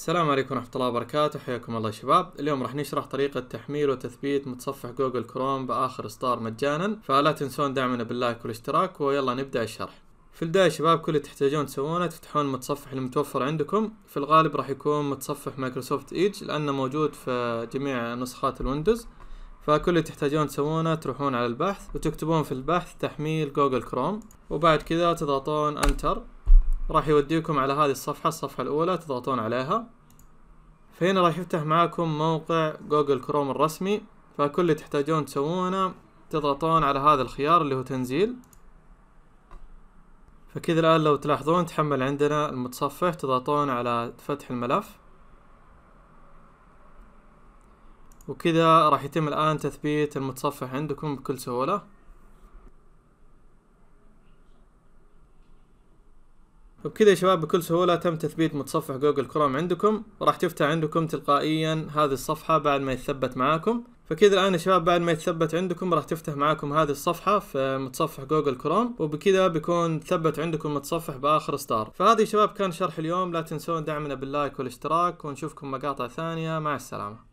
السلام عليكم ورحمة الله وبركاته حياكم الله شباب اليوم راح نشرح طريقة تحميل وتثبيت متصفح جوجل كروم بآخر إصدار مجانا فلا تنسون دعمنا باللايك والاشتراك ويلا نبدأ الشرح في البداية شباب كل اللي تحتاجون تسوونه تفتحون المتصفح المتوفر عندكم في الغالب راح يكون متصفح مايكروسوفت ايدج لأنه موجود في جميع نسخات الويندوز فكل اللي تحتاجون تسوونه تروحون على البحث وتكتبون في البحث تحميل جوجل كروم وبعد كذا تضغطون انتر راح يوديكم على هذه الصفحة الصفحة الأولى تضغطون عليها فهنا راح يفتح معاكم موقع جوجل كروم الرسمي فكل اللي تحتاجون تسوونه تضغطون على هذا الخيار اللي هو تنزيل فكذا الآن لو تلاحظون تحمل عندنا المتصفح تضغطون على فتح الملف وكذا راح يتم الآن تثبيت المتصفح عندكم بكل سهولة وبكذا يا شباب بكل سهولة تم تثبيت متصفح جوجل كروم عندكم وراح تفتح عندكم تلقائيا هذه الصفحة بعد ما يتثبت معاكم فكذا الان يا شباب بعد ما يتثبت عندكم راح تفتح معاكم هذه الصفحه في متصفح جوجل كروم وبكذا بيكون ثبت عندكم متصفح باخر ستار فهذا يا شباب كان شرح اليوم لا تنسون دعمنا باللايك والاشتراك ونشوفكم مقاطع ثانيه مع السلامه